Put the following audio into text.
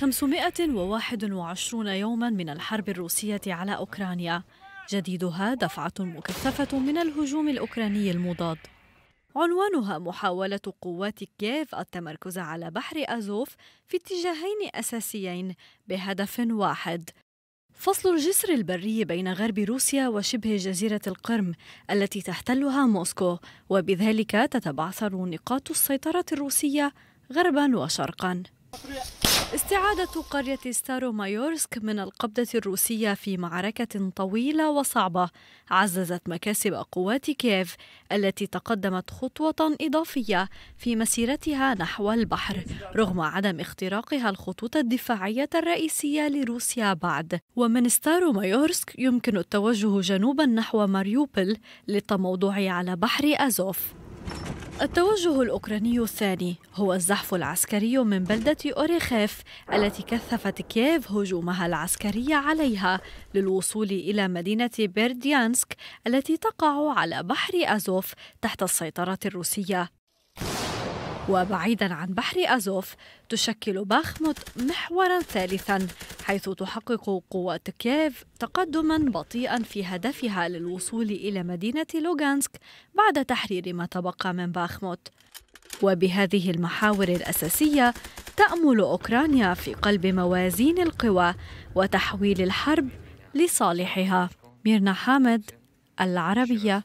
521 يوما من الحرب الروسية على أوكرانيا جديدها دفعة مكثفة من الهجوم الأوكراني المضاد عنوانها محاولة قوات كييف التمركز على بحر أزوف في اتجاهين أساسيين بهدف واحد فصل الجسر البري بين غرب روسيا وشبه جزيرة القرم التي تحتلها موسكو وبذلك تتبعثر نقاط السيطرة الروسية غربا وشرقا استعادة قرية ستارومايورسك من القبضة الروسية في معركة طويلة وصعبة عززت مكاسب قوات كييف التي تقدمت خطوة إضافية في مسيرتها نحو البحر رغم عدم اختراقها الخطوط الدفاعية الرئيسية لروسيا بعد ومن ستارومايورسك يمكن التوجه جنوبا نحو ماريوبل للتموضع على بحر أزوف التوجه الأوكراني الثاني هو الزحف العسكري من بلدة أوريخيف التي كثفت كييف هجومها العسكري عليها للوصول إلى مدينة بيرديانسك التي تقع على بحر أزوف تحت السيطرة الروسية وبعيدا عن بحر أزوف تشكل باخموت محورا ثالثا حيث تحقق قوات كييف تقدما بطيئا في هدفها للوصول إلى مدينة لوغانسك بعد تحرير ما تبقى من باخموت وبهذه المحاور الأساسية تأمل أوكرانيا في قلب موازين القوى وتحويل الحرب لصالحها ميرنا حامد العربية